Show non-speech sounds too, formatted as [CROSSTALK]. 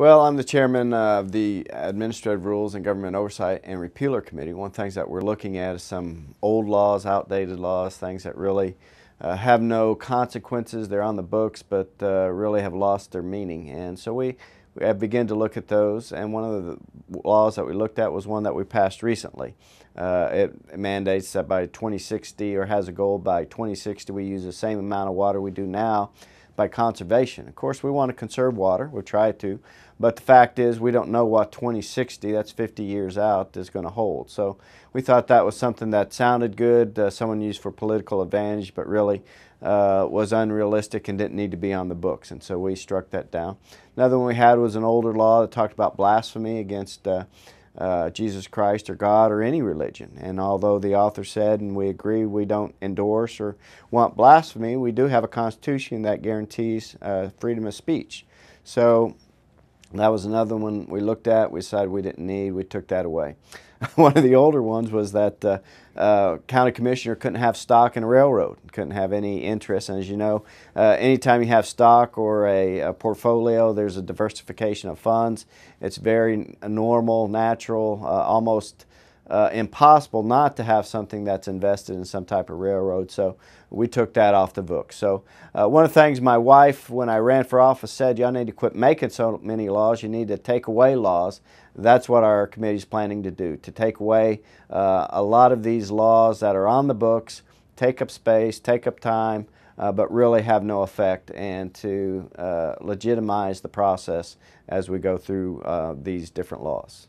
Well, I'm the chairman of the Administrative Rules and Government Oversight and Repealer Committee. One of the things that we're looking at is some old laws, outdated laws, things that really uh, have no consequences. They're on the books, but uh, really have lost their meaning. And so we, we have begun to look at those. And one of the laws that we looked at was one that we passed recently. Uh, it mandates that by 2060 or has a goal by 2060 we use the same amount of water we do now by conservation. Of course, we want to conserve water. We try to. But the fact is, we don't know what 2060, that's 50 years out, is going to hold. So we thought that was something that sounded good, uh, someone used for political advantage, but really uh, was unrealistic and didn't need to be on the books. And so we struck that down. Another one we had was an older law that talked about blasphemy against. Uh, uh, Jesus Christ or God or any religion. And although the author said, and we agree, we don't endorse or want blasphemy, we do have a constitution that guarantees uh, freedom of speech. So that was another one we looked at, we decided we didn't need, we took that away. [LAUGHS] one of the older ones was that uh, uh, county commissioner couldn't have stock in a railroad, couldn't have any interest. And as you know, uh, anytime you have stock or a, a, portfolio, there's a diversification of funds. It's very normal, natural, uh, almost uh, impossible not to have something that's invested in some type of railroad. So we took that off the book. So uh, one of the things my wife, when I ran for office, said, y'all need to quit making so many laws. You need to take away laws. That's what our committee is planning to do, to take away uh, a lot of these laws that are on the books, take up space, take up time, uh, but really have no effect, and to uh, legitimize the process as we go through uh, these different laws.